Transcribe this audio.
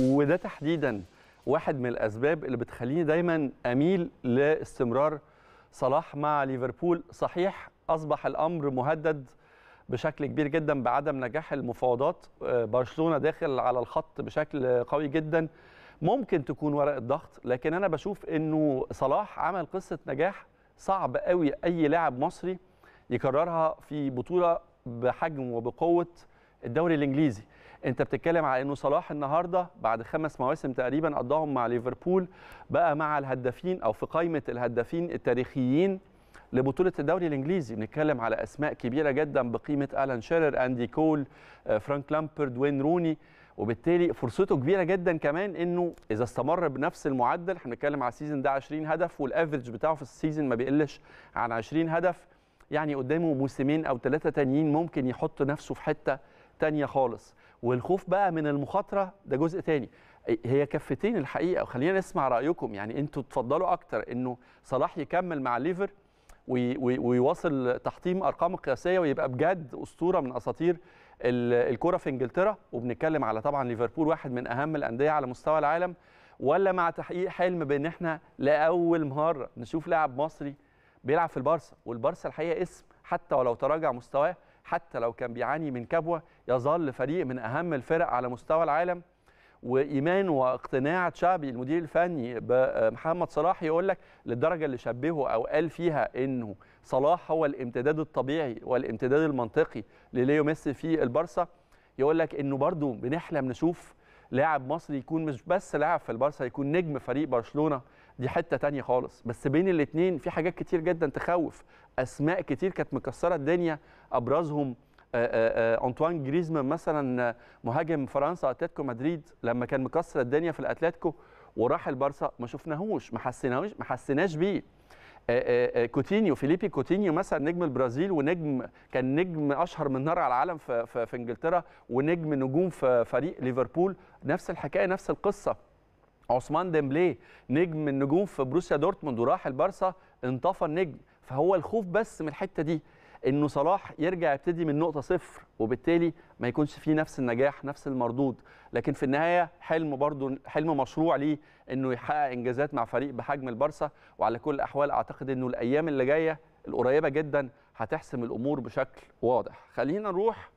وده تحديدا واحد من الاسباب اللي بتخليني دايما اميل لاستمرار صلاح مع ليفربول صحيح اصبح الامر مهدد بشكل كبير جدا بعدم نجاح المفاوضات آه، برشلونه داخل على الخط بشكل قوي جدا ممكن تكون ورقه ضغط لكن انا بشوف انه صلاح عمل قصه نجاح صعب قوي اي لاعب مصري يكررها في بطوله بحجم وبقوه الدوري الانجليزي انت بتتكلم على انه صلاح النهارده بعد خمس مواسم تقريبا قضاهم مع ليفربول بقى مع الهدافين او في قائمه الهدافين التاريخيين لبطوله الدوري الانجليزي بنتكلم على اسماء كبيره جدا بقيمه الان شيرر اندي كول آه، فرانك لامبرد وين روني وبالتالي فرصته كبيره جدا كمان انه اذا استمر بنفس المعدل احنا بنتكلم على السيزون ده 20 هدف والافرج بتاعه في السيزون ما بيقلش عن 20 هدف يعني قدامه موسمين او ثلاثه تانيين ممكن يحط نفسه في حته تانية خالص والخوف بقى من المخاطره ده جزء تاني هي كفتين الحقيقه وخلينا نسمع رايكم يعني انتوا تفضلوا اكتر انه صلاح يكمل مع ليفر ويواصل تحطيم ارقام القياسيه ويبقى بجد اسطوره من اساطير الكره في انجلترا وبنتكلم على طبعا ليفربول واحد من اهم الانديه على مستوى العالم ولا مع تحقيق حلم بان احنا لاول مره نشوف لاعب مصري بيلعب في البارسا والبارسا الحقيقه اسم حتى ولو تراجع مستواه حتى لو كان بيعاني من كبوه يظل فريق من اهم الفرق على مستوى العالم وايمان واقتناع تشابي المدير الفني بمحمد صلاح يقول لك للدرجه اللي شبهه او قال فيها انه صلاح هو الامتداد الطبيعي والامتداد المنطقي لليو ميسي في البارسا يقول لك انه برضه بنحلم نشوف لاعب مصري يكون مش بس لاعب في البارسا يكون نجم فريق برشلونه دي حته تانية خالص بس بين الاثنين في حاجات كتير جدا تخوف اسماء كتير كانت مكسره الدنيا ابرزهم آه، آه، آه، انطوان جريزمان مثلا مهاجم فرنسا اتلتيكو مدريد لما كان مكسر الدنيا في الاتلتيكو وراح البارسا ما شفناهوش ما حسيناهوش ما حسيناش بيه آه، آه، آه، كوتينيو فيليبي كوتينيو مثلا نجم البرازيل ونجم كان نجم اشهر من نار على العالم في, في, في انجلترا ونجم نجوم في فريق ليفربول نفس الحكايه نفس القصه عثمان ديمبلي نجم النجوم في بروسيا دورتموند وراح البارسا انطفى النجم فهو الخوف بس من الحته دي انه صلاح يرجع يبتدي من نقطه صفر وبالتالي ما يكونش فيه نفس النجاح نفس المردود لكن في النهايه حلم برضه حلم مشروع ليه انه يحقق انجازات مع فريق بحجم البارسا وعلى كل الاحوال اعتقد انه الايام اللي جايه القريبه جدا هتحسم الامور بشكل واضح خلينا نروح